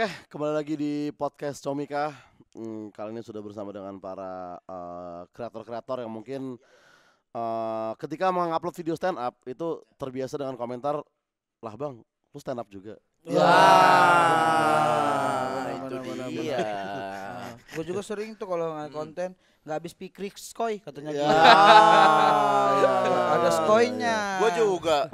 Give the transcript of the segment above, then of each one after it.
Oke, kembali lagi di podcast Comika. Hmm, kali ini sudah bersama dengan para eh, kreator-kreator uh, yang mungkin uh, ketika mengupload video stand up itu terbiasa dengan komentar, "Lah, Bang, lu stand up juga." Ya. Itu dia. Iya. Gue juga sering tuh kalau nggak hmm. konten nggak habis pikir skoy katanya. Ya. Gitu. Ada skoynya. Gue juga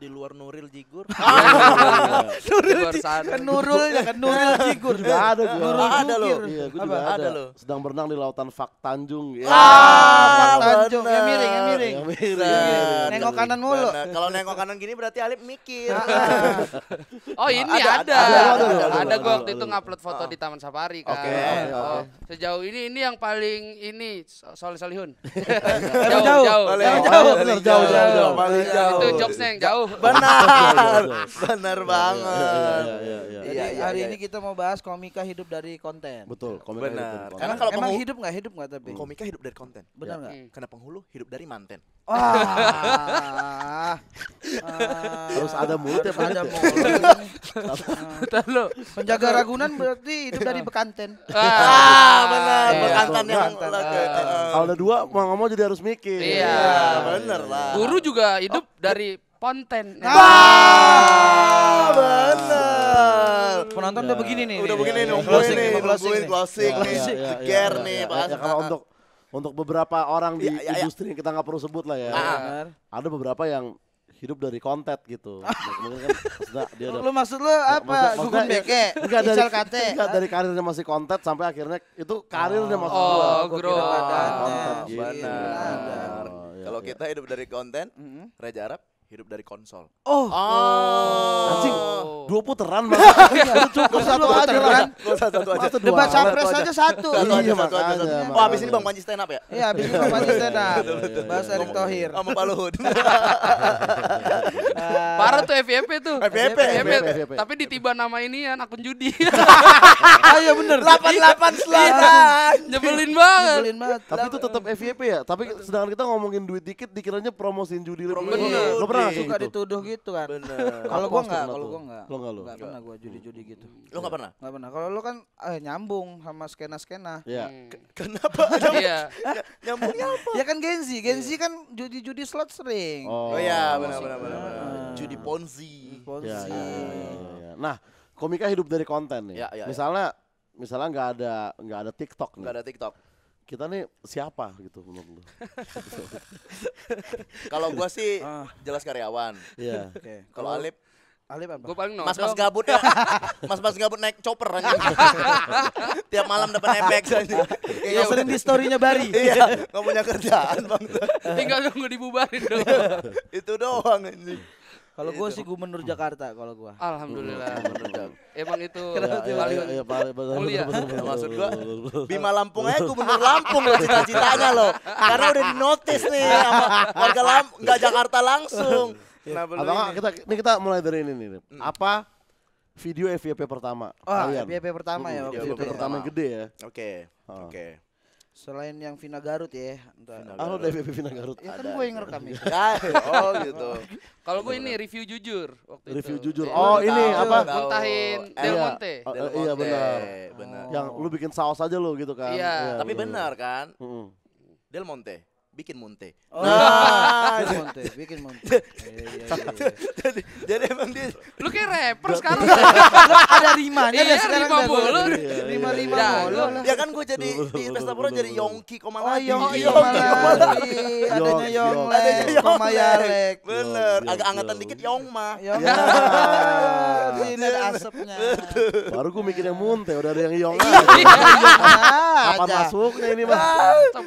di luar Nuril Jigur. Ah, iya, iya, iya. Nuril Jigur. Kan Nuril ya kan Nuril Jigur. Juga ada gua. Nurul ada loh, Iya, gua juga ada. Sedang berenang di lautan Fak Tanjung. Ya. Ah, Tanjung. Yang miring, yang miring. Yang miring. Nengok kanan mulu. Kalau nengok kanan gini berarti Alip mikir. Ah, ah. Oh, ini ada. Ada gua waktu itu ngupload foto di Taman Safari kan. Oh, oke. Sejauh ini ini yang paling ini Soleh Solihun. Jauh, jauh. Jauh, jauh. Jauh, jauh. jauh jauh, Itu jauh, jauh, jauh. Benar. Benar banget. hari ini kita mau bahas komika hidup dari konten. Betul, komika Benar. Karena kalau emang hidup nggak hidup nggak tapi komika hidup dari konten. Benar ya. nggak? Karena penghulu hidup dari manten. ah, Harus ada mulut ya ada mulut. Penjaga Ragunan berarti hidup dari bekanten. Ah, benar. Iya. Bekanten yang ah. eh, eh. kalau ada dua mau nggak mau jadi harus mikir. Iya, benar lah. Guru juga hidup oh, dari Ponten. Ah, nah, ah, benar. Penonton udah begini nih. Udah begini nih, klasik, nih, klasik, ya, iya, closing iya, nih, geger iya. nih, ya, kalau ah, ah. untuk untuk beberapa orang di ya, ya, industri yang kita nggak perlu sebut lah ya. Ada beberapa yang hidup dari konten gitu. Mungkin kan dia ada, Lu maksud lu apa? Gugun beke, enggak dari Enggak dari karirnya masih konten sampai akhirnya itu karirnya oh, maksud gua. Oh, gua kira konten. Benar. Gitu. Oh, kalau kita hidup dari konten, mm-hmm. Raja Arab hidup dari konsol. Oh. oh. Anjing, dua putaran mas. Iya, cukup satu aja kan. Satu aja. Debat capres aja satu. Satu aja, iya, satu aja. Oh, habis ini Bang Panji stand up ya? Iya, habis ini Bang Panji stand up. Bahas Erick Thohir. Sama Pak Luhut. Ah. Parah tuh FYP tuh. FYP. Tapi ditiba nama ini ya akun judi. Ah, iya bener. 88 iya. selatan. Nyebelin banget. Nyebelin banget. Tapi itu tetap FYP ya. Tapi sedangkan kita ngomongin duit dikit dikiranya promosiin judi lebih. Bener. Heeh, iya, suka gitu. dituduh gitu kan. kalau gua enggak, kalau gua enggak. Lo enggak lo. Enggak pernah gua judi-judi gitu. Lo enggak pernah? Enggak pernah. Kalau lo kan eh, nyambung sama skena-skena. Iya. Hmm. Kenapa? Iya. Nyambungnya apa? Ya kan Genzi, Genzi iya. kan judi-judi slot sering. Oh iya, benar benar benar. Judi Ponzi. Ponzi. Iya, nah, komika hidup dari konten nih. Misalnya misalnya nggak ada nggak ada TikTok nih. Nggak ada TikTok kita nih siapa gitu menurut lu? Kalau gua sih ah. jelas karyawan. Iya. Okay. Kalau Alip Alip apa? Gua paling nodong. Mas-mas gabut ya. Mas-mas gabut naik chopper aja. Tiap malam dapat efek aja. Iya, iya, Yang sering di story-nya Bari. iya, enggak punya kerjaan, Bang. Tinggal nunggu dibubarin doang. Itu doang anjing. Kalau gue gitu. sih gubernur Jakarta kalau gue. Alhamdulillah hmm, Emang itu paling mulia. Iya, iya, Maksud gue Bima Lampung aja gubernur Lampung loh cita-citanya loh. Karena udah di notice nih sama warga Lampung nggak Jakarta langsung. Abang kita ini kita mulai dari ini nih. Hmm. Apa video FYP pertama? Oh, FYP pertama ya iya, waktu ya. pertama gede ya. Oke. Ah. Oke. Selain yang Vina Garut ya. Entar. Ah, lo oh, dari Vina Garut. Ya kan gue yang ngerekam ya. oh gitu. Kalau gue ini review jujur waktu itu. Review jujur. Iya, oh, ini apa? Muntahin eh, Del iya. Monte. Eh, iya benar. Benar. Yang lu bikin saus aja lu gitu kan. Iya, iya tapi benar kan? Del Monte bikin munte. Oh, nah. Iya. bikin munte, bikin munte. Iya, iya, jadi, jadi emang dia lu kayak rapper sekarang. ada rima nih, ada sekarang rima bolu. Rima rima bolu. Ya kan gue jadi di Pesta jadi Yongki koma Oh, Yongki ada Adanya Yonglek, Komayarek. Bener, agak angetan dikit Yongma. Yongma. Ini asapnya. Baru gue mikirnya munte, udah ada yang Yong. Kapan masuknya ini, Mas?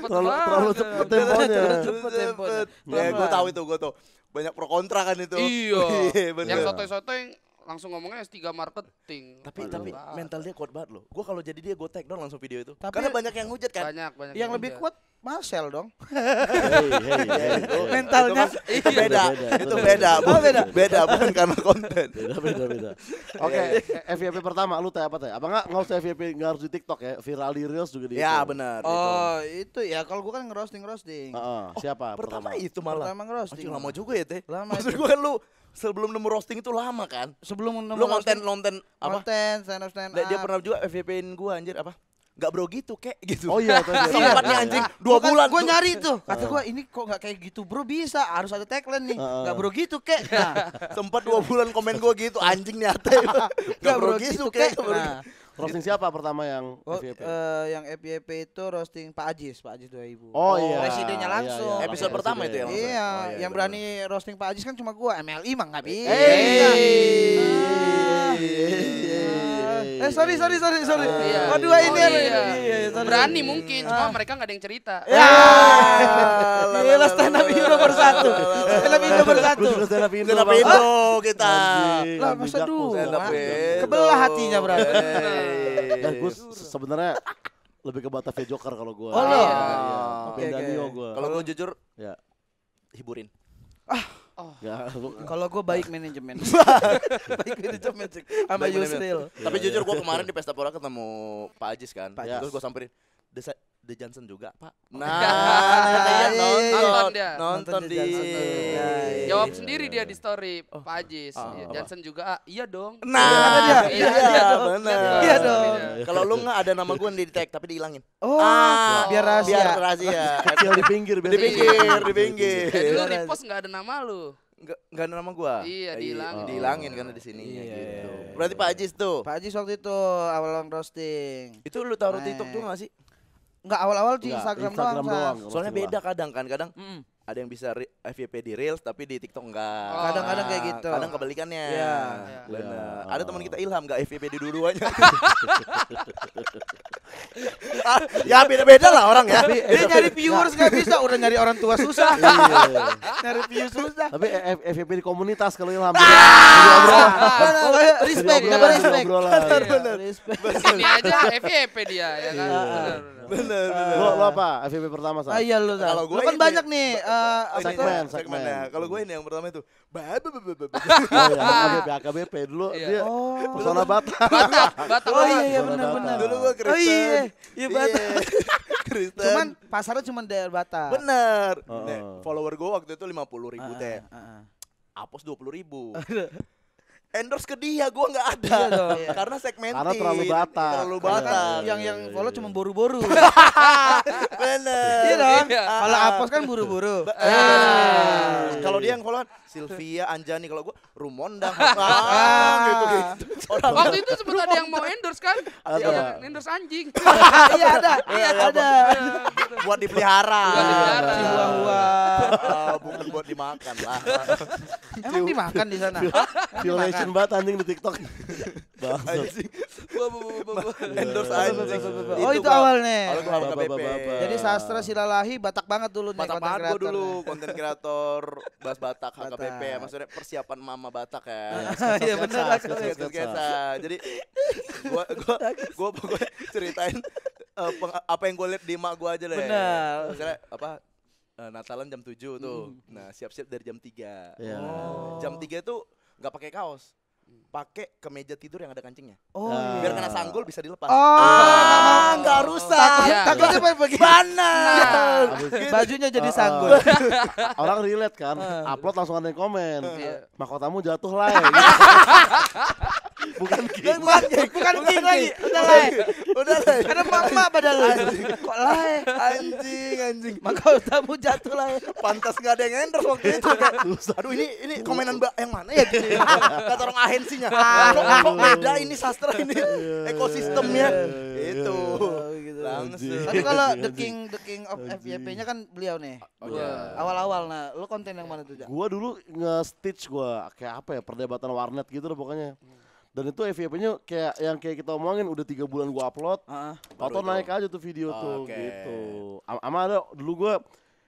Terlalu cepet temponya terlalu cepet temponya. Ya gue tahu itu, gue tuh Banyak pro kontra kan itu. Iya. iya Yang sotoy-sotoy langsung ngomongnya S3 marketing. Tapi Aduh. tapi banget. mental dia kuat banget loh. Gua kalau jadi dia gue take down langsung video itu. Tapi, Karena banyak yang hujat kan. Banyak, banyak. Yang, yang lebih kuat Marcel dong. hey, hey, hey. hey. mentalnya itu, mas, itu iya. beda. Itu beda. Oh, beda. Beda bukan karena konten. Beda beda beda. Oke, okay, iya, iya. eh, FYP pertama lu tanya apa tanya? Apa enggak enggak usah FYP enggak harus di TikTok ya. Viral di Reels juga di Ya, benar. Oh, gitu. itu, ya kalau gua kan ngerosting rosting Heeh, Oh, siapa pertama? Pertama itu malah. Pertama ngerosting. Oh, lama juga ya, Teh. Lama. Maksud gua kan lu sebelum nemu roasting itu lama kan? Sebelum nemu Lu konten konten apa? Konten stand up stand up. Dia pernah juga fvp in gua anjir apa? Gak bro gitu kek gitu. Oh iya. Sempatnya iya, iya, anjing iya. dua kan bulan. Gue nyari tuh. Kata gue ini kok gak kayak gitu bro bisa harus ada tagline nih. Uh. Gak bro gitu kek. Nah. Sempat dua bulan komen gue gitu anjing nyata. gak, gak bro, bro gitu, gitu kek. Nah. Gitu. Roasting siapa pertama yang oh, FYP? Uh, eh, yang FYP itu roasting Pak Ajis, Pak Ajis 2000. Oh, oh iya. Presidennya langsung. Iya, iya. Episode iya, pertama itu ya. Iya, oh, iya, yang iya, berani iya. roasting Pak Ajis kan cuma gua. MLI mah enggak bisa. Hey. Iya. Hey. Hey. Eh sorry sorry sorry sorry. Oh, iya, Waduh ini oh, iya. iya. Iya, sorry. Berani mungkin, cuma ah. mereka nggak ada yang cerita. Ya. Ah. Iya stand up Indo bersatu. Stand up Indo bersatu. Stand up Indo. Stand up ah. kita. Lah masa dulu. Kebelah hatinya berarti. dan gue sebenarnya lebih ke Batavia Joker kalau gue. Oh iya. Oke. Kalau gue jujur, ya hiburin. Ah, Oh. Ya, kalau gue baik manajemen. baik manajemen sih. Sama Yusril. Tapi jujur gue kemarin di pesta pora ketemu Pak Ajis kan. Pak ya, Ajis. Terus gue samperin. The Johnson juga, Pak. Oh, nah, nonton, iya. Iya, iya, iya, nonton dia. Nonton, nonton di. Iya, iya, Jawab iya, sendiri dia di story oh, Pak Ajis. Oh, ya, Johnson juga, ah, iya dong. Nah, iya, iya, iya, benar. Iya dong. Kalau lu nggak ada nama gue di tag tapi dihilangin. Oh, ah, biar rahasia. Biar rahasia. Kecil di pinggir, di pinggir, di pinggir. Eh, dulu lu repost nggak ada nama lu. Enggak ada nama gua. Iya, eh, dihilangin. Oh. Dihilangin karena di sini iya. gitu. Berarti Pak Ajis tuh. Pak Ajis waktu itu awal roasting. Itu lu taruh nah. TikTok juga enggak sih? Enggak awal-awal di Instagram, Instagram doang. doang. Soalnya beda kadang kan, kadang mm. ada yang bisa FYP di Reels tapi di TikTok enggak. Kadang-kadang kayak gitu. Kadang kebalikannya. Iya. Yeah. Yeah. Benar. Yeah. Ada teman kita Ilham enggak FYP di dulu aja. ya beda-beda lah orang ya. Dia nyari viewers nggak bisa, udah nyari orang tua susah. Iya. nyari views susah. Tapi FYP di komunitas kalau Ilham. Ah! Nah, nah, nah, respect, respect. Benar iya. respect. Ini aja FYP dia ya kan. Iya. Bener, eh. bener. Lo, lo apa? FVP pertama sama? Ah, iya lo sama. Kalau gue kan banyak nih uh, segmen, segmen. Kalau gue ini yang pertama itu Babe, babe, babe. AKBP, AKBP dulu iya. dia oh. pesona Batak. Batak, Batak. Oh iya, benar benar. Dulu gue Kristen. Oh iya, iya Batak. Oh, iya, iya, Kristen. Cuman pasarnya cuma daerah Batak. Bener. Oh, follower gue waktu itu 50 puluh ribu ah, teh. Ah, Apus dua puluh ribu endorse ke dia gue nggak ada iya dong. karena segmen, karena terlalu batas terlalu batas yang yang follow cuma buru-buru bener iya dong ah, kalau ah. apos kan buru-buru ah. kalau dia yang follow kan, Sylvia Anjani kalau gue Rumondang ah, gitu gitu waktu itu sempat ada yang mau endorse kan ya, endorse anjing iya ada iya ada iya, iya, iya, gitu. buat dipelihara buat dipelihara ah, bukan buat dimakan lah emang dimakan di sana violation banget anjing di TikTok endorse anjing oh itu awalnya jadi sastra silalahi batak banget dulu nih Batak banget dulu konten kreator bahas Batak HKBP PPP ya nah. maksudnya persiapan mama Batak ya. Iya, iya benar Jadi gua gua gua pokoknya ceritain uh, peng, apa yang gue lihat di mak gue aja deh. Ya. Benar. Maksudnya apa uh, Natalan jam 7 tuh. Hmm. Nah, siap-siap dari jam 3. Yeah. Oh. Jam 3 itu nggak pakai kaos pakai kemeja tidur yang ada kancingnya. Oh, nah. iya. biar kena sanggul bisa dilepas. Oh, oh. nggak oh. rusak. Takutnya ya. begini. Bajunya jadi uh, sanggul. Uh, orang relate kan, uh. upload langsung ada komen. Uh. Mahkotamu jatuh lah ya. bukan king bukan king bukan king lagi udah lah udah lah karena mama padahal kok lah eh? anjing anjing maka kamu jatuh lah eh. pantas nggak ada yang endorse waktu itu aduh ini ini komenan mbak yang mana ya kata orang ahensinya ah. kok ada ini sastra ini iya, iya, ekosistemnya iya, itu gitu. gitu. langsung. Tapi kalau The King The King of FYP-nya kan beliau nih. Oh, Awal-awal nah, lo konten yang mana tuh, Gua dulu nge-stitch gua kayak apa ya perdebatan warnet gitu loh pokoknya. Hmm dan itu FYP-nya kayak yang kayak kita omongin udah tiga bulan gua upload uh, atau naik aja tuh video okay. tuh gitu ama ada dulu gua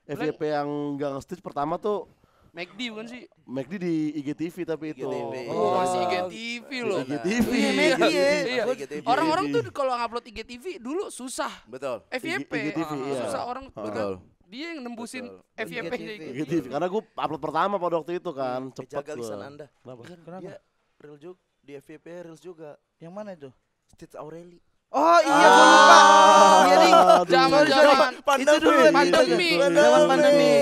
FYP yang gang stitch pertama tuh McD bukan sih? McD di IGTV tapi itu. IGTV. Oh, masih IGTV loh. IGTV. Iya, McD ya. Orang-orang tuh kalau ngupload IGTV dulu susah. Betul. FYP. IGTV, uh, iya. Susah orang betul. Dia yang nembusin FYP-nya IGTV. IGTV. Karena gua upload pertama pada waktu itu kan. Cepet Jaga lisan Anda. Kenapa? Kenapa? Real di FVP Reels juga. Yang mana itu? Stitch Aureli. Oh iya ah, lupa. lupa. jangan. lupa. itu dulu pandemi. Zaman pandemi.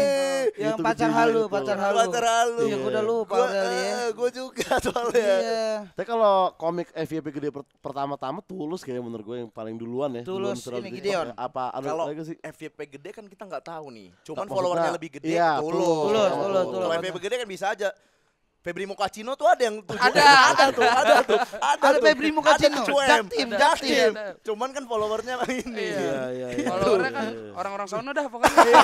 Yang pacar halu, itu. pacar halu. Pacar halu. Iya, gue udah lupa kali ya. Eh, gue juga soalnya. Iya. Tapi kalau komik FVP gede per pertama-tama tulus kayaknya menurut gue yang paling duluan ya. Tulus ini Gideon. Eh, apa kalau FVP gede kan kita nggak tahu nih. Cuman followernya lebih gede. Iya, tulus. Tulus, tulus, tulus. Kalau FVP gede kan bisa aja Febri Mukacino tuh ada yang tujuh ada, ada, ada tuh, ada tuh, ada, ada tuh. Febri Mukacino, jatim Jaktim. Cuman kan followernya ini. Iya, iya, iya. Followernya kan iya, iya. orang-orang sono dah pokoknya.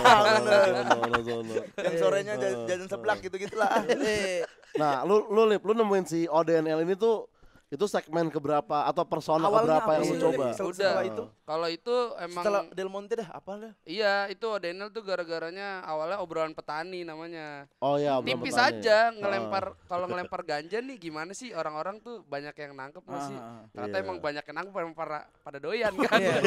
Yang sorenya iya, jajan seblak gitu gitulah Nah, lu lu lip, lu nemuin si ODNL ini tuh itu segmen keberapa atau persona Awalnya keberapa yang lu coba? itu. Kalau itu emang setelah Del Monte dah apa lah? Iya, itu Daniel tuh gara-garanya awalnya obrolan petani namanya. Oh iya, obrolan Tipis petani. aja ah. ngelempar uh. kalau ngelempar ganja nih gimana sih orang-orang tuh banyak yang nangkep masih. Ah, ah, Ternyata iya. emang banyak yang nangkep emang para pada doyan kan. Iya.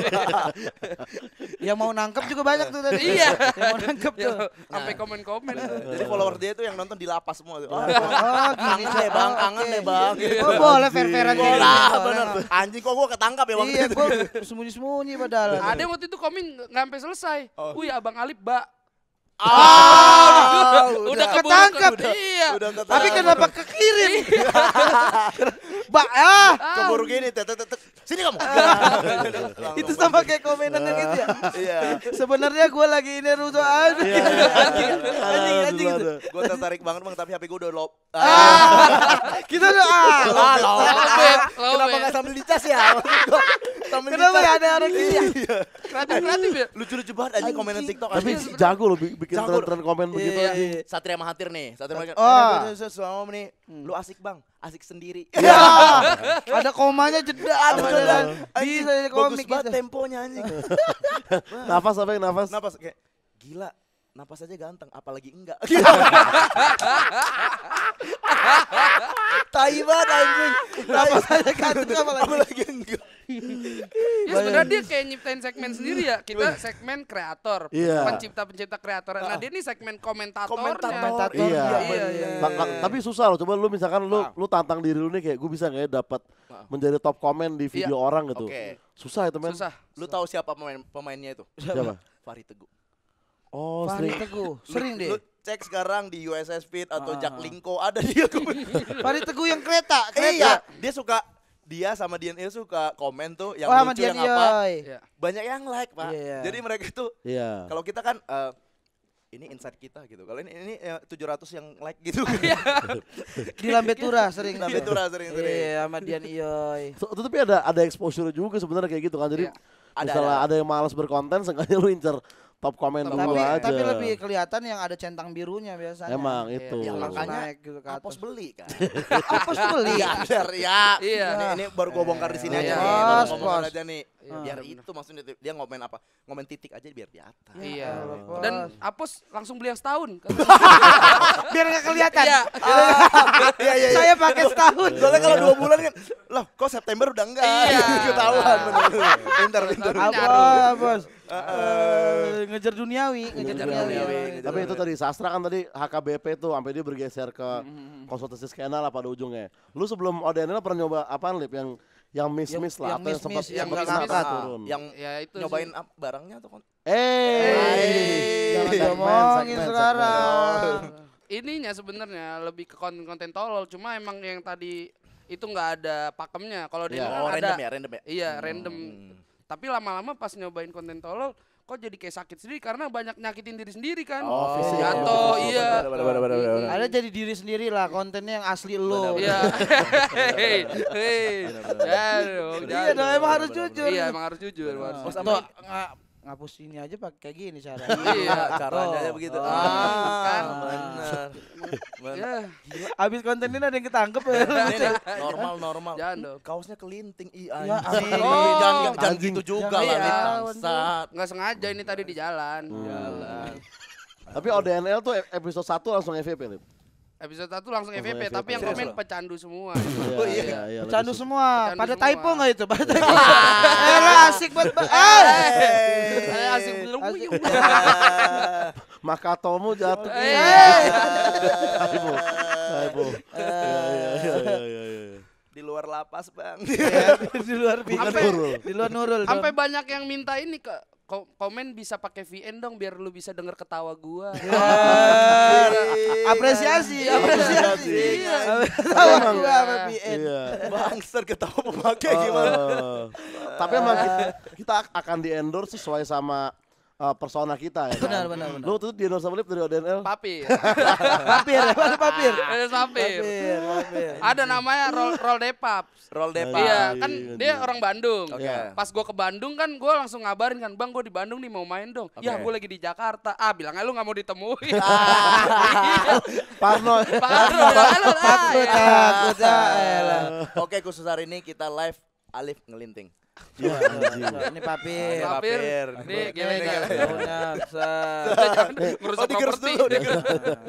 yang mau nangkep juga banyak tuh tadi. iya. yang mau nangkep tuh. Sampai nah. komen-komen. Jadi follower dia tuh yang nonton di lapas semua tuh. Oh, oh gini deh Bang, kangen deh Bang. Oh, oh gitu. boleh Vera Gua lah, bener. Anjing kok gue ketangkap ya waktu iya, itu. sembunyi-sembunyi padahal. Ada waktu itu komen nggak sampai selesai. Oh. Wih, Abang Alip, Mbak. Ah, oh, udah, udah, udah ketangkap. Udah. Iya. Tapi kenapa ke kiri? Iya. ah. Keburu gini Sini kamu. Ah. itu sama kayak komenan yang itu ya. Iya. Sebenarnya gue lagi ini rusuh iya. anjing. Anjing anjing itu. Gue tertarik banget Bang tapi HP gue udah lop. Ah. Ah. Kita udah ah. Kenapa gak ya. sambil dicas ya? Kenapa ya ada orang gini ya? Kreatif kreatif ya. Lucu-lucu banget aja komenan TikTok. Tapi jago loh bikin tren-tren komen begitu Satria Mahathir nih. Satria Mahathir. Oh Ah. Suami, hmm. lu asik bang, asik sendiri. Ya. ada komanya jeda, ada jeda. Bisa jadi komik. Bagus banget gitu. temponya anjing. nafas apa yang nafas? Nafas kayak gila. Nafas aja ganteng, apalagi enggak. tai banget anjing. Nafas aja ganteng, apalagi enggak ya sebenarnya dia kayak nyiptain segmen sendiri ya. Kita segmen kreator, yeah. pencipta-pencipta kreator. Nah, ah. dia ini segmen komentatornya. Komentator. Iya. iya, iya, iya, iya, iya. Tapi susah loh. Coba lu misalkan lu nah. lu tantang diri lu nih kayak gue bisa nggak ya dapat nah. menjadi top komen di video orang gitu. Susah itu men. Susah. Lu tahu siapa pemain pemainnya itu? Siapa? Fahri Teguh. Oh, Fahri sering. Teguh. Sering deh. Lu cek sekarang di USS Speed atau ah. Jack Linko ada dia. Fahri Teguh yang kereta, kereta. Iya, dia suka dia sama Dian Il suka komen tuh yang oh, lucu yang apa yeah. Iya. banyak yang like pak yeah. Iya. jadi mereka tuh yeah. kalau kita kan uh, ini insight kita gitu kalau ini ini eh, tujuh ratus yang like gitu iya. di Lambetura sering Lambetura sering sering iya sama Dian Ioy so, tapi ada ada exposure juga sebenarnya kayak gitu kan jadi yeah. ada, misalnya ada. ada yang malas berkonten sengaja lu incer top komen top tapi, aja. Tapi lebih kelihatan yang ada centang birunya biasanya. Emang iya, itu. Ya, makanya gitu ke Apos beli kan. apos beli. Iya, ya, biar ya. Iya. Ini, ini baru gue bongkar di sini aja. Pos, pos. aja nih. Iya, biar itu maksudnya dia ngomen apa? Ngomen titik aja biar di atas. Iya. Dan apos langsung beli yang setahun. biar nggak kelihatan. Iya. iya. Saya pakai setahun. Soalnya kalau dua bulan kan, loh kok September udah enggak? Iya. Ketahuan. Pinter, pintar. Apos, apos uh, ngejar duniawi, ngejar, ngejar duniawi. duniawi ngejar Tapi itu tadi sastra kan tadi HKBP tuh sampai dia bergeser ke hmm, hmm, hmm, konsultasi skena lah pada ujungnya. Lu sebelum ODNL pernah nyoba apaan Lip yang yang miss miss lah yang atau yang sempat yang nggak ngangkat turun. Yang ya itu nyobain sih. barangnya atau kon. Eh, eh jangan ngomongin sekarang. Ininya sebenarnya lebih ke konten konten tolol, cuma emang yang tadi itu nggak ada pakemnya. Kalau yeah. di kan oh, ada random ya, random ya. Iya, hmm. random tapi lama-lama pas nyobain konten tolol, kok jadi kayak sakit sendiri karena banyak nyakitin diri sendiri kan. Oh, oh ya. jatuh, iya. Ada jadi diri sendiri lah kontennya yang asli lo. Iya. Hei, hei. Iya dong emang harus jujur. Iya emang harus jujur. Harus. Oh, ngapus ini aja pakai gini cara. Iya, caranya aja begitu. Oh, ah, kan ah. benar. Ya, habis konten ini ada yang ketangkep ya. Iya. normal normal. Jangan dong. Kaosnya kelinting iya. Oh, jangan jangan gitu juga lah iya. gitu. bangsat. nggak sengaja ini tadi di jalan. Hmm. Jalan. Tapi ODNL tuh e-, episode satu langsung FVP nih. Episode 1 langsung FVP, FVP, tapi yang komen pecandu semua. oh iya, iya, iya, iya pecandu semua. Pada typo enggak itu? Pada typo. eh, asik banget. Eh, eh, asik eh, belum. Makatomu jatuh. Eh. Iya, iya, typo. Typo. Eh. Di luar lapas, Bang. Di luar pikir. Di luar Nurul. Sampai banyak yang minta ini ke komen bisa pakai VN dong biar lu bisa denger ketawa gua. Iya. Iya. apresiasi, iya. apresiasi. Ketawa gua sama VN. Bangster ketawa pemakai oh. gimana? Tapi emang kita, kita akan di endorse sesuai sama uh, persona kita ya. Kan? Benar, benar, Lu tuh di endorse sama dari ODNL? Papir. papir, ada ya? papir. Ada iya, papir. papir. Ada namanya roll roll depap. Roll depap. Iya, kan iya, dia iya, orang Bandung. Oke. Okay. Pas gua ke Bandung kan gua langsung ngabarin kan, "Bang, gua di Bandung nih mau main dong." Okay. Ya, gua lagi di Jakarta. Ah, bilang aja lu nggak mau ditemui. Ah. Parno. Parno. Ah, takut. Ah. Oke, khusus hari ini kita live Alif ngelinting. Iya, iya, iya, ini papir. Papir. Ini gini enggak Ngerusak oh, properti.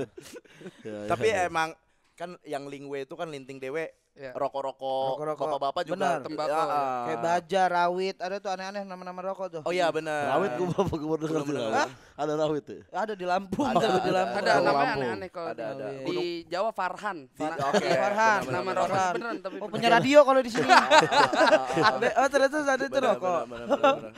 Tapi emang kan yang Lingwe itu kan linting dewe yeah. rokok-rokok, bapak-bapak juga bener. tembakau. Ya. ya. Kayak ah. baja, rawit, ada tuh aneh-aneh nama-nama rokok tuh. Oh iya benar. Rawit gue bapak gue gua dengar Hah? Ada rawit tuh. Ada di Lampung. Ada, ada di Lampung. Ada, ada namanya aneh-aneh kalau ada, ada. di Jawa Farhan. Farhan. Okay. Iya, Farhan. Nama rokok beneran tapi Oh, punya radio kalau di sini. Oh, ternyata ada itu rokok.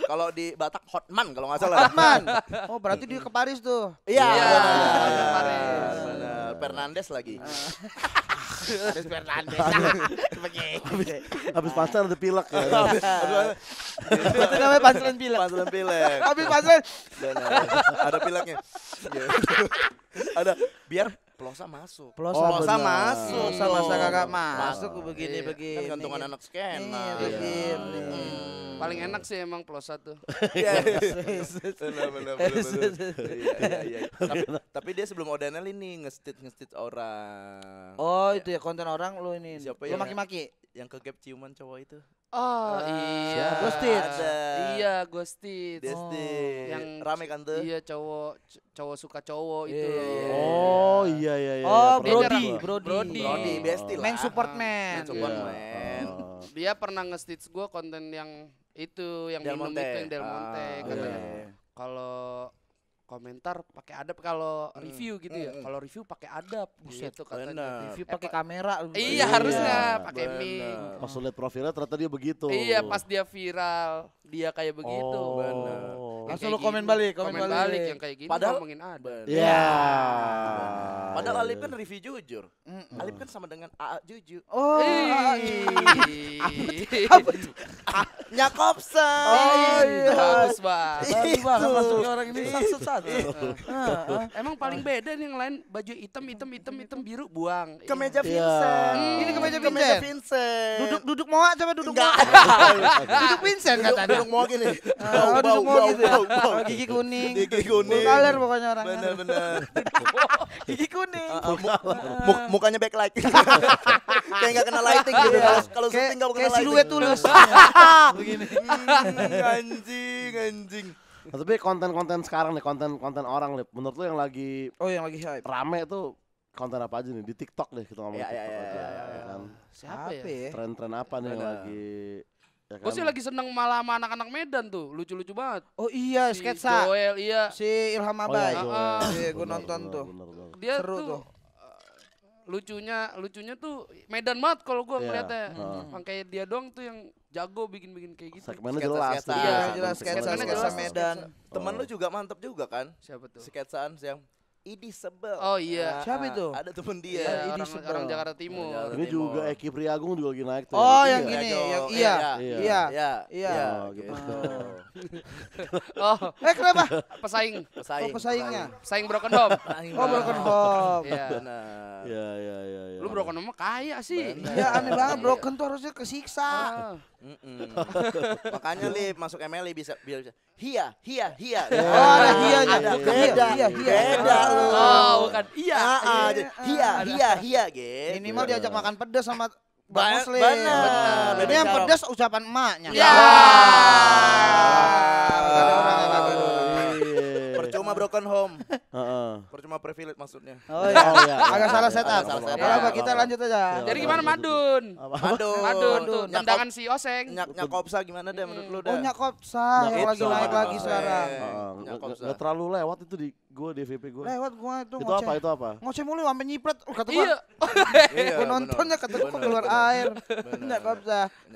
Kalau di Batak Hotman kalau nggak salah. Hotman. Oh, berarti dia ke Paris tuh. Iya. Iya. Fernandes lagi. Ah. Luis Fernandes. Habis pasar ada pilek ya. Itu namanya pasaran pilek. Pasaran pilek. Habis pasaran. ada pileknya. Gitu. Ada biar Pelosa masuk. Pelosa, oh, pelosa masuk. Pelosa masa kakak masuk, masuk begini-begini. Iya. Kan gantungan anak skena. Iya, begini. Iya. Paling enak sih emang plus satu. Tapi dia sebelum Odanel ini ngestit ngestit orang. Oh ya. itu ya konten orang lu ini. Siapa ya? maki-maki. Yang gap ciuman cowok itu. Oh ah, iya. Ghosted. Iya, ghosted. Ghosted. Yang rame kan tuh? Iya, cowok cowok suka cowok iya, itu. Iya, iya, oh, iya iya iya. Oh, Brody, Brody. Brody, Brody besti lah. main support Man Main support man. Dia pernah nge-stitch gua konten yang itu yang Del minum Monte. itu yang Del ah, Monte ah, katanya. Yeah. Kalau komentar pakai adab kalau hmm. review gitu ya. Hmm, hmm. Kalau review pakai adab. Buset tuh gitu katanya. Bener. Review eh, pakai eh, kamera. Iya, iya harusnya pakai mic. Pas lihat profilnya ternyata dia begitu. Iya, pas dia viral dia kayak begitu. Oh, benar. Langsung lu gitu. komen balik, komen, komen balik. balik. yang kayak gini gitu Padahal, ngomongin ada. Ya. Yeah. Padahal alip kan iya. review jujur. Mm -mm. Alip kan sama dengan AA jujur. Oh. Apa itu? Oh iya. iya, iya. Bagus banget. Bagus banget masuknya orang ini satu satu. Emang paling beda nih yang lain baju hitam hitam hitam hitam biru buang. Hmm. Kemeja Vincent. Ini kemeja Vincent. Kemeja Vincent. Duduk duduk moa coba duduk moa. Duduk Vincent kata. Duduk moa gini. Ah, duduk moa gitu. gitu. Kalau oh, gigi kuning. Gigi kuning. Kaler pokoknya orangnya. Bener bener. gigi kuning. Uh, uh, mukanya backlight. kayak nggak kena lighting gitu. Iya. Kalau syuting nggak kena lighting. Kayak siluet tulus. Begini. Hmm, anjing anjing. Nah, tapi konten-konten sekarang nih, konten-konten orang nih, menurut lu yang lagi Oh, yang lagi hype. Rame tuh konten apa aja nih di TikTok deh kita ngomong iya, iya, ya, TikTok ya, ya, Ya, ya, ya. Kan? Siapa, Siapa ya? Tren-tren apa nih yang lagi Ya kan? Gue sih lagi seneng malah sama anak-anak Medan tuh, lucu-lucu banget. Oh iya, si sketsa. Joel, iya. Si Ilham Abai. Oh, iya, iya gue nonton bener, tuh. Bener, bener. Dia Seru tuh, tuh. Eh, lucunya lucunya tuh Medan banget kalau gue yeah. ngeliatnya. Hmm. Kayak dia doang tuh yang jago bikin-bikin kayak gitu. Sekmennya jelas. Sketsa, iya, jelas sketsa, sketsa, sketsa, sketsa Medan. Temen lu oh. juga mantep juga kan? Siapa tuh? Sketsaan siang. Idi Sebel. Oh iya. Nah, Siapa itu? Ada temen dia. Yeah, iya, Idi orang, orang Jakarta Timur. Ya, Jakarta ini juga Eki eh, Priagung juga lagi naik tuh. Oh iya. yang gini, Ya, yang iya. iya. Iya. Iya. iya. iya. iya. Oh, gitu. gitu. Oh. Eh kenapa? Pesaing. Pesaing. Oh, pesaingnya. Pesaing Broken Home. oh Broken Home. Iya iya iya. Lu Broken Home kaya sih. Iya aneh banget Broken tuh harusnya kesiksa. Ah. Mm Makanya li masuk MLI e bisa biar bisa. Hia, hia, hia. Oh, ada hia ada beda. Hia, hia, beda lu. Oh, bukan ah, ah, iya. Hia, hia, hia gitu. Minimal diajak makan pedas sama Bang Muslim. Benar. Ini yang pedas ucapan emaknya. Iya. Yeah home. Percuma privilege maksudnya. Oh iya. Oh, iya. iya. Agak salah setup. Apa kita lanjut aja. Iya, Jadi gimana Madun? Madun. Madun tuh tendangan si Oseng. Nyak nyakopsa gimana deh menurut lu deh? Oh nyakopsa yang lagi naik lagi sekarang. Enggak terlalu lewat itu di gue di Vip gue lewat gue itu itu apa itu apa ngoceh mulu sampai nyiprat oh, kata gue iya. gue iya, nontonnya kata gue keluar air nggak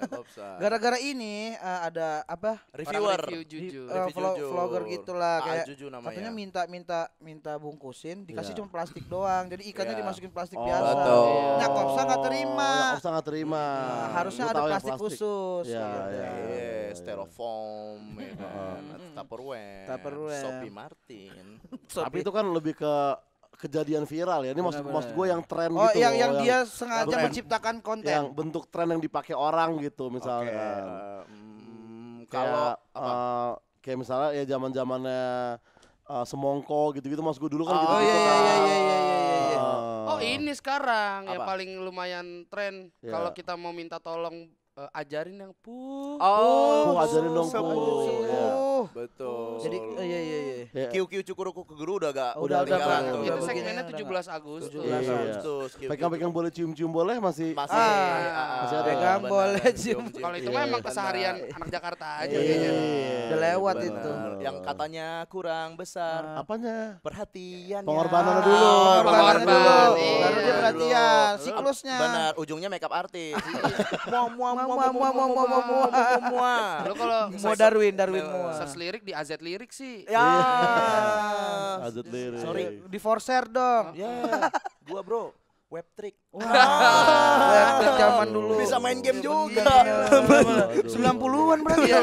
kopsa gara-gara ini uh, ada apa reviewer review jujur uh, vlog, vlogger gitulah ah, kayak ah, katanya minta minta minta bungkusin dikasih yeah. cuma plastik doang jadi ikannya yeah. dimasukin plastik oh, biasa nggak kopsa nggak terima oh, nggak kopsa nggak terima nah, harusnya ada plastik, khusus ya, ya, styrofoam ya kan. Tupperware Tupperware Sophie Martin tapi itu kan lebih ke kejadian viral ya. Ini maksud bener. maksud gue yang tren oh, gitu. Oh, yang yang dia yang sengaja yang, menciptakan konten. Yang bentuk tren yang dipakai orang gitu misalnya. Okay. Eh, hmm, kalau uh, kayak misalnya ya zaman-zamannya uh, semongko gitu-gitu maksud gue dulu kan oh, gitu. Oh iya, gitu iya, kan. iya, iya iya iya iya iya. Uh, oh, ini sekarang apa? ya paling lumayan tren yeah. kalau kita mau minta tolong uh, ajarin yang pu Oh, pu ajarin dong pu iya. Betul. Jadi uh, iya iya iya. Kiu QQ Cukuruku ke Guru udah gak udah udah kan. Itu segmennya 17 Agustus. 17 Agustus. Pegang-pegang boleh cium-cium boleh masih masih ah, masih ada. Pegang boleh cium. Kalau itu memang emang keseharian anak Jakarta aja Iya. Udah lewat itu. Yang katanya kurang besar. Apanya? Perhatian. Pengorbanan dulu. Pengorbanan dulu. Baru dia perhatian siklusnya. Benar, ujungnya makeup artis. Muah muah muah muah muah muah muah muah muah. Lo kalau mau Darwin Darwin muah. Search di AZ5 lirik sih. Ya. Yeah. Azad iya. iya. lirik. Iya. Sorry, di forcer dong. Ya. Yeah. Gua, Bro. Webtrick. Wah. Wow. zaman dulu. Bisa main game iya, juga. Sembilan puluhan berarti ya.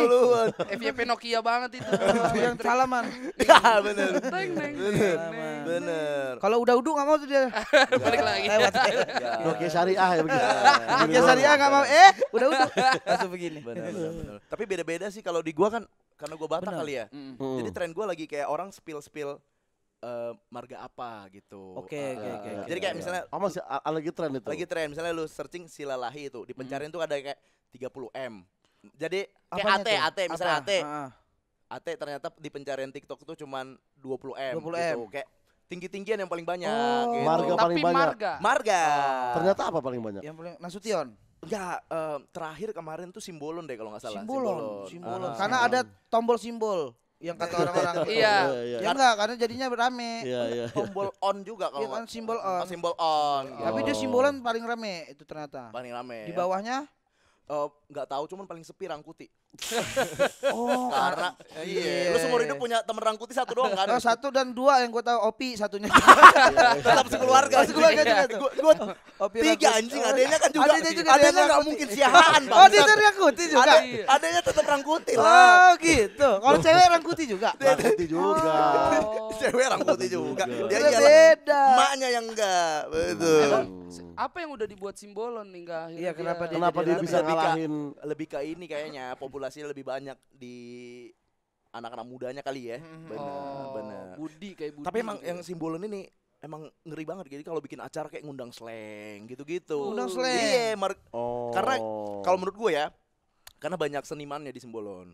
FYP Nokia banget itu. yang salaman. Ya benar. Benar. Kalau udah uduk nggak mau tuh dia. Balik lagi. Ya. Nokia syariah ya begitu. Ya. Nokia syariah nggak mau. Eh, udah uduk. Masuk begini. Benar benar. Tapi beda-beda sih kalau di gua kan karena gua Batak kali ya. Jadi tren gua lagi kayak orang spill-spill Eh, marga apa gitu. Oke, ah, oke, oke, ah, Jadi kayak misalnya oh masih lagi tren itu. Lagi tren misalnya lu searching silalahi itu di hmm. pencarian hmm. tuh ada kayak 30M. Jadi kayak Apanya AT, itu? AT misalnya apa? AT. Ah. AT ah. ternyata di pencarian TikTok tuh cuman 20M 20M. gitu. Kayak tinggi-tinggian yang paling banyak oh, gitu. Marga Tapi paling banyak. Marga. Marga. Oh. Ternyata apa paling banyak? Yang paling Nasution. Ya uh, terakhir kemarin tuh simbolon deh kalau nggak salah. Simbolon. Simbolon. simbolon. Ah, Karena ada tombol simbol yang iya, kata iya, orang-orang iya, iya ya enggak karena jadinya rame iya, iya. tombol on juga kalau iya kan simbol on oh, simbol on tapi oh. dia simbolan paling rame itu ternyata paling rame di bawahnya Eh, nggak uh, tahu cuman paling sepi Rangkuti. oh, karena iya. Lu seumur hidup punya temen Rangkuti satu doang kan? Oh, satu dan dua yang gue tahu Opi satunya. Iya. Tetap sekeluarga. sekeluarga juga iya. gue Opi tiga Rangkuti. anjing, oh, adanya kan juga. Adanya juga adanya nggak mungkin siahan oh, Bang. Oh, dia Rangkuti juga. adanya tetap Rangkuti lah. Oh, gitu. Kalau cewek Rangkuti juga. Rangkuti juga. cewek Rangkuti juga. Dia beda. Maknya yang enggak. Betul. Apa yang udah dibuat simbolon nih enggak? Iya, kenapa dia kenapa dia bisa ngalahin lebih ke, lebih ke ini kayaknya populasinya lebih banyak di anak-anak mudanya kali ya. Mm-hmm. Benar, oh, benar. Budi kayak Budi. Tapi emang gitu ya. yang Simbolon ini emang ngeri banget jadi kalau bikin acara kayak ngundang slang gitu-gitu. Ngundang -gitu. slang. Iya, mar- oh. karena kalau menurut gue ya karena banyak senimannya di Simbolon.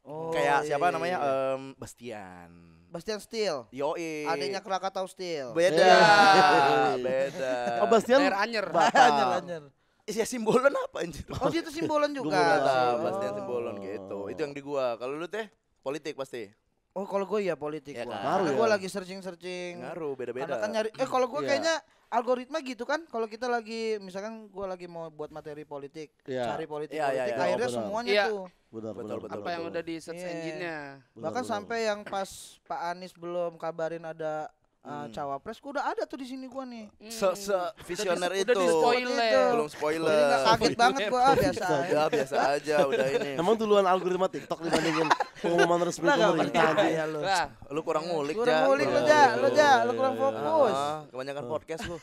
Oh, kayak iya, siapa iya, namanya? Iya. Um, Bastian. Bastian Steel. Yo, adanya Krakatau Steel. Beda. beda. Oh, Bastian. Anyer. Anyer ya simbolan apa anjir? Oh dia tuh simbolan juga. tahu oh. pasti yang simbolan gitu. Itu yang di gua. Kalau lu teh politik pasti. Oh kalau gua ya politik ya, gua. Kan? Ya? lagi searching searching. Ngaruh beda-beda. Karena kan nyari. Eh kalau gua iya. kayaknya algoritma gitu kan. Kalau kita lagi misalkan gua lagi mau buat materi politik, yeah. cari politik yeah, iya, politik, yeah, akhirnya oh, semuanya iya. tuh. betul, betul, apa betul, yang betul. udah di search yeah. engine-nya. Bahkan benar. sampai yang pas Pak Anies belum kabarin ada uh, cawapres gua udah ada tuh di sini gua nih. Hmm. Se se visioner itu. Udah spoiler. Belum spoiler. kaget banget gua ah, biasa ya, aja. Ya, biasa aja udah ini. Emang duluan algoritma TikTok dibandingin Pengumuman resmi pemerintah aja ya lu. Nah, lu kurang iya, ngulik, Kurang ngulik lu, Ja. Iya, iya, lu, Ja. Lu kurang fokus. Ah, kebanyakan oh. podcast lu.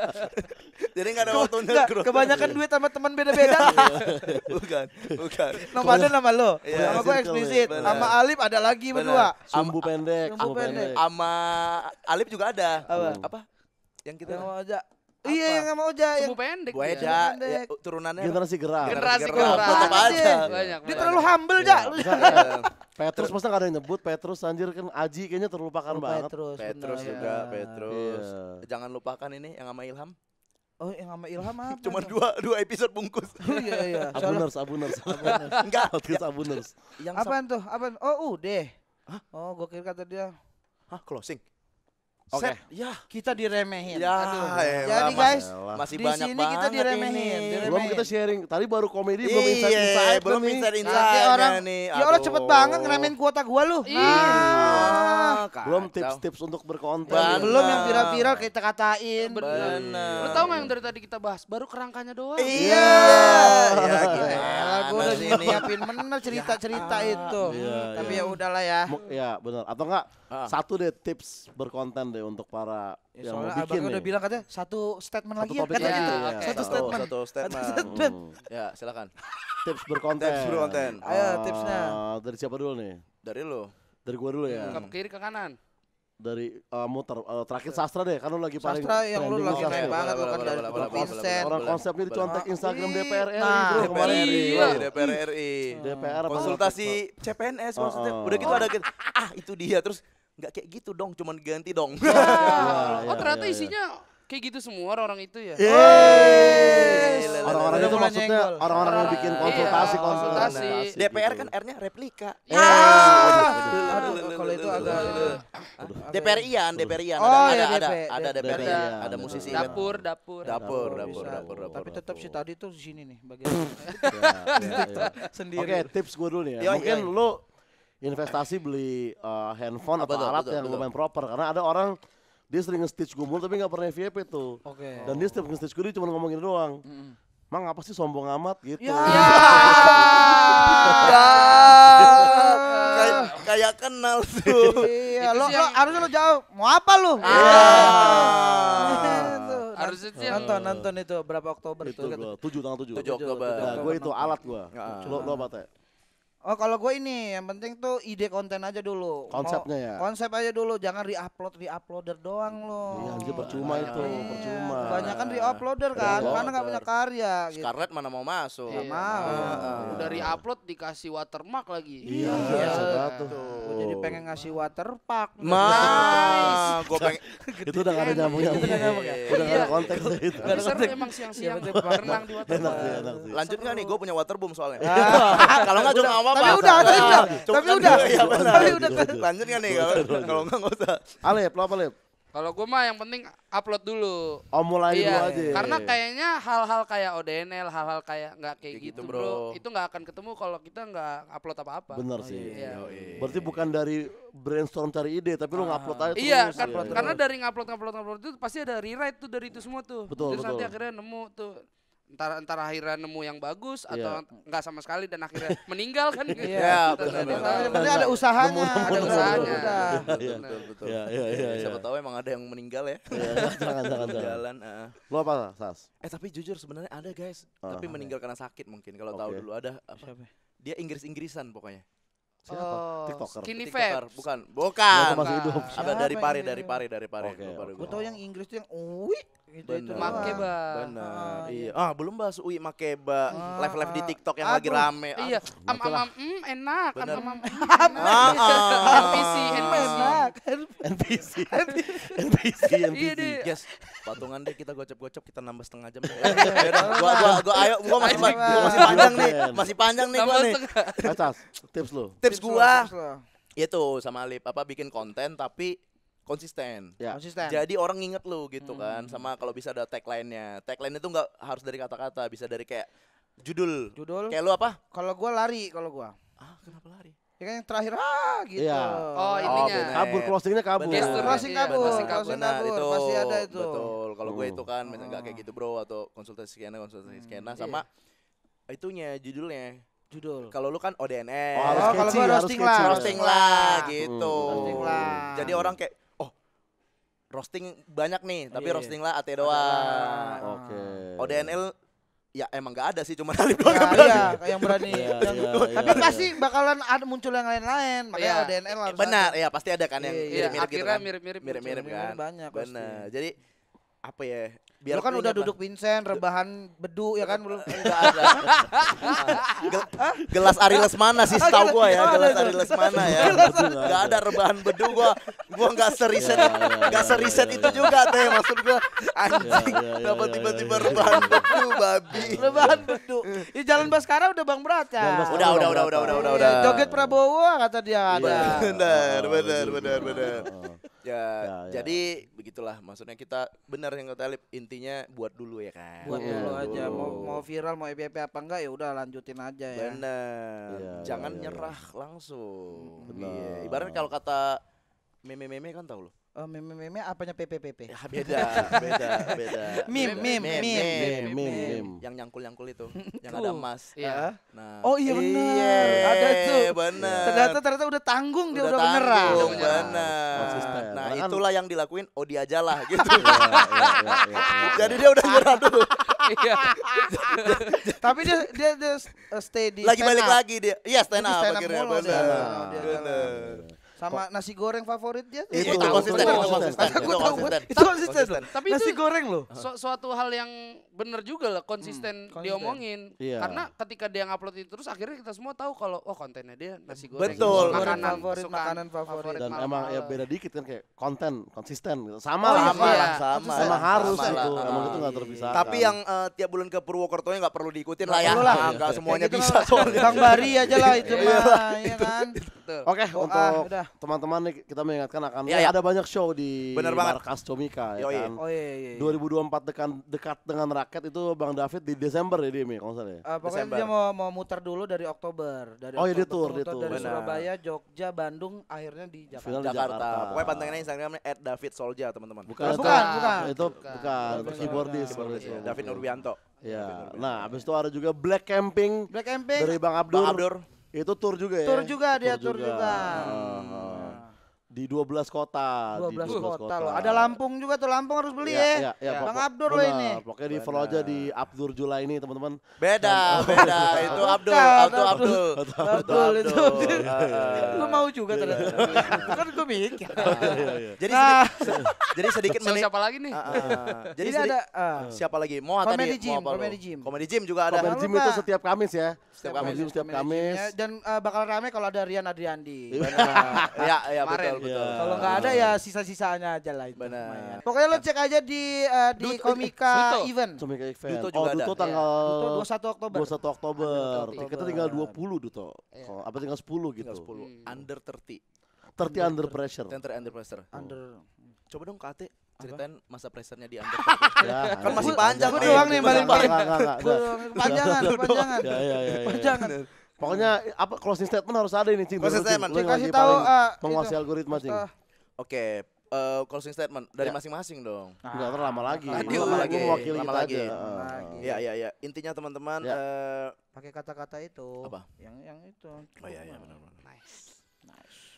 Jadi gak ada waktu nggak, Kebanyakan duit sama teman beda-beda. bukan, bukan. Nama ada nama lo. Nama gue eksplisit. Sama Alip ada lagi berdua. Sumbu pendek. Sumbu pendek. Sama Alif juga ada. Apa? Yang kita mau aja Iya yang sama Oja yang pendek. Gue Oja ya, ya, turunannya generasi gerak. Generasi gerak. Tetap aja. Banyak. Dia terlalu humble, iya. Ja. Iya, iya. Petrus masa gak ada yang nyebut Petrus anjir kan Aji kayaknya terlupakan oh, banget. Petrus, Petrus juga, Petrus. Jangan lupakan ini yang sama Ilham. Oh yang sama Ilham apa? Cuma dua dua episode bungkus. Oh, iya iya. Abuners, abuners. Enggak. Podcast abuners. Yang apaan tuh? Apaan? Oh udah. Hah? Oh gue kira kata dia. Hah closing? Oke. Okay. Ya. Kita diremehin. Ya, Aduh. Elah, ya, ya, Jadi guys, elah. masih di banyak sini kita diremehin, ini. diremehin. Belum kita sharing. Tadi baru komedi, Iyi, belum insight insight, belum insight insight Nanti orang, ya Allah cepet banget ngeremehin kuota gua lu. Iya. Ah kan. Belum tips-tips untuk berkonten. Belum yang viral-viral kita katain. Benar. Lu tau gak yang dari tadi kita bahas? Baru kerangkanya doang. Iya. Ya gila. Gue udah nyiapin menel cerita-cerita iya. itu. Iya, Tapi ya udahlah ya. Ya benar. Atau enggak ah. satu deh tips berkonten deh untuk para Ya, yang mau bikin nih. udah bilang katanya satu statement satu lagi ya. ya, ya. Satu, statement. Satu statement. Satu statement. ya silakan. tips berkonten. Tips berkonten. Ah, Ayo tipsnya. dari siapa dulu nih? Dari lu. Dari gua dulu ya. Ke kiri ke kanan. Dari uh, muter uh, terakhir sastra deh, kan lu lagi sastra paling Sastra yang lu lagi keren banget kan dari Vincent. Orang konsepnya contek Instagram DPR RI nah, RI DPR RI. DPR konsultasi CPNS oh, maksudnya. Oh. Udah gitu ada gitu. Ah, itu dia terus nggak kayak gitu dong, cuman ganti dong. Iya, iya, oh, iya, ternyata isinya Kayak gitu semua orang-orang itu ya. Yes. Orang-orang itu maksudnya orang-orang yang bikin iya, konsultasi konsultasi. DPR kan R-nya replika. Ya. Kalau itu agak DPR ah. Ian, DPR oh, iya, Ian ada ada ada DPR ada musisi. Kan. Dapur, dapur. Dapur, dapur, dapur, dapur. Tapi tetap si tadi tuh di sini nih bagian. Iya, sendiri. Oke, tips gue dulu nih ya. Mungkin lu investasi beli eh, handphone atau alat yang lumayan proper karena ada orang dia sering nge-stitch gue mulu tapi gak pernah VIP tuh. Oke. Okay. Dan dia setiap nge-stitch gue dia cuma ngomongin doang. Mm. Mang apa sih sombong amat gitu. Ya. ya. Kayak kayak kenal tuh. iya, lo, lo harusnya lo jawab. Mau apa lo? Ah. Gitu. Iya. Harusnya sih nonton nonton itu berapa Oktober itu? Gitu. Tujuh tanggal tujuh. Tujuh. Oktober. Nah, gue itu alat gue. Ah. Lo lo apa teh? Oh kalau gue ini yang penting tuh ide konten aja dulu. Konsepnya ya. Oh, konsep aja dulu, jangan re-upload re doang lo. Iya, anjir percuma nah, itu, iya. percuma. Banyak kan re-uploader kan, re gak punya karya gitu. Scarlett mana mau masuk. Iya. mau. Iya. Udah upload dikasih watermark lagi. Iya, iya. iya tuh. Gue jadi pengen ngasih watermark. Mas, gue pengen. itu udah gak ada nyambungnya. Itu udah ya. Udah gak ada konteks itu. Gak ada Emang siang-siang berenang di watermark. Lanjut gak nih, gue punya waterboom soalnya. Kalau gak juga tapi udah, tapi udah, iya, tapi udah, tapi udah, lanjut kan nih kalau enggak nggak usah. Alep, lo apa Alep? Kalau gue mah yang penting upload dulu. Oh mulai iya. dulu aja. Karena kayaknya hal-hal kayak ODNL, hal-hal kayak nggak kayak, kayak gitu, gitu bro. bro. Itu nggak akan ketemu kalau kita nggak upload apa-apa. Bener oh, sih. Iya. Oh, iya. Berarti bukan dari brainstorm cari ide, tapi ah. lo ngupload aja iya, terus. Iya, kan, iya, iya. karena dari ngupload ngupload ngupload itu pasti ada rewrite tuh dari itu semua tuh. Betul, terus betul. nanti akhirnya nemu tuh entar entar akhirnya nemu yang bagus yeah. atau enggak sama sekali dan akhirnya meninggal kan gitu. Iya, benar. ada usahanya, ada usahanya. Betul, betul. Iya, iya, iya, iya. Siapa tahu emang ada yang meninggal ya. Iya, jangan, jangan, jangan. Jalan, heeh. Ah. Lu apa, Sas? Eh, tapi jujur sebenarnya ada, guys. Oh, tapi meninggal karena sakit mungkin kalau tahu dulu ada apa? Dia inggris inggrisan pokoknya. Siapa? Oh, TikToker. Skinny TikToker. Bukan, bukan. Masih hidup. Ada dari Pare, dari Pare, dari Pare. Okay, okay. Gue yang Inggris tuh yang uwi. Itu itu makeba. Benar. Ah, iya. iya. Ah, belum bahas UI makeba. Ah. Live-live di TikTok yang lagi rame. Iya. Am am am mm, enak. Am am am. NPC, mm, NPC. Enak. NPC. NPC, NPC. Yes. Patungan deh kita gocap-gocap kita nambah setengah jam. Ya ya gua gua gua ayo gua masih masih panjang nih. Masih panjang nih gua nih. tips lu. Tips gua. Iya tuh sama Alip apa bikin konten tapi konsisten. Ya. Konsisten. Jadi orang nginget lu gitu hmm. kan. Sama kalau bisa ada tagline-nya. Tagline itu nggak harus dari kata-kata, bisa dari kayak judul. Judul. Kayak lu apa? Kalau gua lari kalau gua. Ah, kenapa lari? Ya kan yang terakhir ah gitu. Iya. Oh, oh ininya. Oh, kabur closingnya kabur. Bener. closing iya, kabur. Closing kabur. Closing kabur. Itu, Pasti ada itu. Betul. Kalau uh. gue itu kan misalnya enggak kayak hmm. gitu, Bro, atau konsultasi skena, konsultasi skena hmm. sama yeah. itunya judulnya judul. Kalau lu kan ODNS. Oh, oh, kalau gua roasting lah, roasting lah gitu. Hmm, roasting lah. Jadi orang kayak roasting banyak nih, oh, tapi yeah. Iya. roasting lah AT doang. Oke. Okay. Oh, ODNL ya emang gak ada sih cuma Alif iya, doang ya, yang berani. Iya, yang iya, tapi pasti bakalan ada muncul yang lain-lain, makanya ODNL harus. Benar, ya pasti ada kan yang mirip-mirip mirip, mirip, gitu kan. mirip-mirip. Mirip-mirip kan. Banyak. Benar. Jadi apa ya biar lu kan udah duduk Vincent rebahan bedu ya kan belum ada Gel gelas Ariles mana sih ah, tahu gue ya gelas Ariles mana ya enggak ada rebahan bedu gue. gue nggak seriset iya, iya, iya, nggak seriset itu juga teh maksud gue. anjing dapat tiba-tiba rebahan bedu babi rebahan bedu di jalan Baskara udah Bang Berat ya udah udah udah udah udah udah joget Prabowo kata dia ada benar benar benar benar oh. Ya, ya, ya, jadi ya. begitulah maksudnya kita benar yang kata Alip intinya buat dulu ya kan. Buat ya, dulu aja mau mau viral mau EPP apa enggak ya udah lanjutin aja ya. Benar. Ya, Jangan ya, ya, nyerah ya. langsung. Iya, ibarat kalau kata meme-meme kan tau loh Oh, meme meme apanya PPPP? Ya, beda, beda, beda. Mim, mim, mim, mim, mim, Yang nyangkul nyangkul itu, yang ada emas. Iya. Nah. Oh iya benar. Iya, ada tuh. Benar. Ternyata ternyata udah tanggung dia udah, udah beneran. Ah. Benar. Nah itulah yang dilakuin Odi aja lah gitu. Iya, iya, iya, Jadi dia udah nyerah dulu. Tapi dia dia, dia uh, stay Lagi balik lagi dia. Iya stand up. Stand benar. benar sama nasi goreng favorit dia itu, itu konsisten itu konsisten itu konsisten, itu konsisten. tapi nasi goreng loh su suatu hal yang benar juga lah konsisten, hmm, konsisten. diomongin yeah. karena ketika dia ngupload itu terus akhirnya kita semua tahu kalau oh kontennya dia nasi goreng betul makanan favorit makanan favorit dan emang ya beda dikit kan kayak konten konsisten gitu sama oh, iya. lah sama iya. sama sama harus Lah. emang itu enggak terpisah tapi yang eh, tiap bulan ke Purwokerto nya nggak perlu diikutin lah ya enggak semuanya gitu bisa soalnya Bang Bari aja lah itu iya. mah ya kan oke untuk Iya. teman-teman nih kita mengingatkan akan ya, ya. ada banyak show di Bener markas Comika ya kan. Oh, iya, iya, iya. 2024 dekat dekat dengan rakyat itu Bang David di Desember ya Dimi ya, kalau misalnya. Uh, eh, pokoknya Desember. dia mau mau muter dulu dari Oktober, dari Oh, Oktober, iya dia tour, dia tour. Dari Surabaya, Jogja, Bandung, akhirnya di Jakarta. Final di Jakarta. Jakarta. Pokoknya pantengin Instagramnya @davidsolja teman-teman. Bukan, bukan, bukan, bukan. Itu bukan, bukan. keyboardis. keyboardis iya. David Nurwianto. Ya. Nah, habis itu ada juga Black Camping. Black Camping. Dari Bang Abdur. Bang Abdur itu tour juga ya? Tour juga, dia tour, tour juga. juga. Oh. Di dua belas kota. dua belas kota, kota loh. Ada Lampung juga tuh. Lampung harus beli iya, ya. ya. ya, ya. Bang Abdur loh ini. Pokoknya di follow aja di Abdur Jula ini teman-teman. Beda, Dan, beda. itu Abdur Abdul, Abdul. Abdur itu Abdur iya, iya, mau juga ternyata. Kan gue mikir. Jadi nah. jadi sedikit menit. Siapa lagi nih? Ah, ah, ah. Jadi ada siapa lagi? Mau tadi? Komedi Gym, Komedi Gym. Komedi Gym juga ada. Komedi Gym itu setiap Kamis ya. Setiap Kamis. Setiap Kamis. Dan eh, bakal rame kalau ada Rian Adriandi. Ya, ya betul. Iya. betul. Yeah. Kalau nggak ada ya sisa-sisanya aja lah itu. Benar. Pokoknya lo cek aja di uh, di Duto, Komika Duto. Event. Komika Event. Duto oh, juga oh, Duto ada. tanggal yeah. Duto 21 Oktober. 21 Oktober. Tiketnya tinggal 20 Duto. Yeah. Oh, apa tinggal 10 gitu. Tinggal 10. Hmm. Under 30. 30 under, under pressure. 30 under pressure. Oh. Under. Coba dong KT ceritain apa? masa pressernya di under ya, ya, kan masih ya. panjang gue iya, doang nih iya, paling paling panjangan panjangan panjangan Pokoknya hmm. apa closing statement harus ada ini cing. Closing statement. Cing, kasih tahu uh, menguasai algoritma cing. Oke, uh, closing statement dari ya. masing-masing ya. dong. Ah. terlalu nah, lama lagi. Lagi, ah. lama lagi. lagi. lama lagi. Iya iya iya. Intinya teman-teman ya. uh, pakai kata-kata itu. Apa? Yang yang itu. Oh iya iya benar benar. Nice. Nice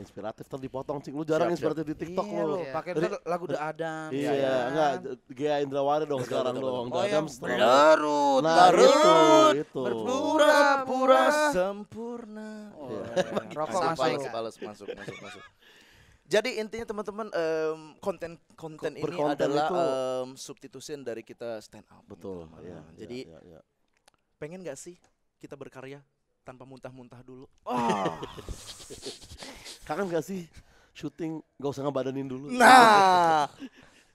inspiratif tadi dipotong cing lu jarang siap, inspiratif di TikTok iya, lu. Iya. Pakai lagu The Adam. Iya, iya. enggak Gia Indrawari dong sekarang dong. Oh, Adam larut, nah, larut. Itu, Berpura-pura sempurna. Oh, iya. iya, iya. Rokok masuk, masuk, masuk, masuk, masuk. Jadi intinya teman-teman um, konten konten ini adalah itu. um, substitusi dari kita stand up. Gitu, Betul. Gitu, ya, ya, Jadi ya, ya. pengen nggak sih kita berkarya tanpa muntah-muntah dulu. Oh. Kangen gak sih syuting gak usah ngebadanin dulu? Nah.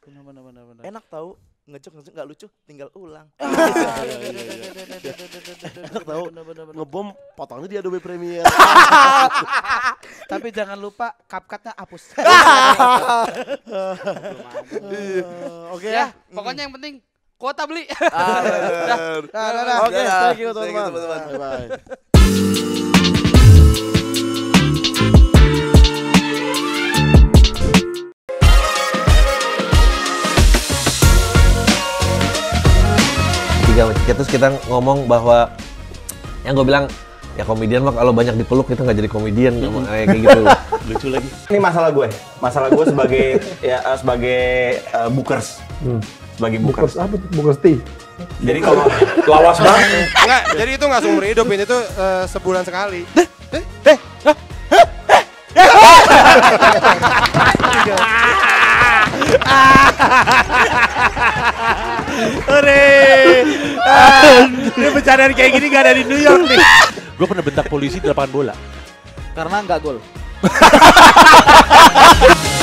benar benar benar benar. Enak tau, ngecek ngecek nggak lucu tinggal ulang. Iya, iya, iya, Enak tahu ngebom potongnya di Adobe Premiere. Tapi jangan lupa capcut hapus. Oke ya. Mm. Pokoknya yang penting kuota beli. Oke, thank you teman-teman. Bye. Terus kita ngomong bahwa yang gue bilang ya komedian mah kalau banyak dipeluk kita nggak jadi komedian mm-hmm. kayak gitu lucu lagi ini masalah gue masalah gue sebagai ya eh, sebagai uh, bookers hmm. sebagai bookers, bookers apa bookers ti jadi kalau lawas banget nggak jadi itu nggak seumur hidup ini tuh uh, sebulan sekali deh deh deh Hore. Ah, ini bercandaan kayak gini gak ada di New York nih. Gue pernah bentak polisi di lapangan bola. Karena nggak gol.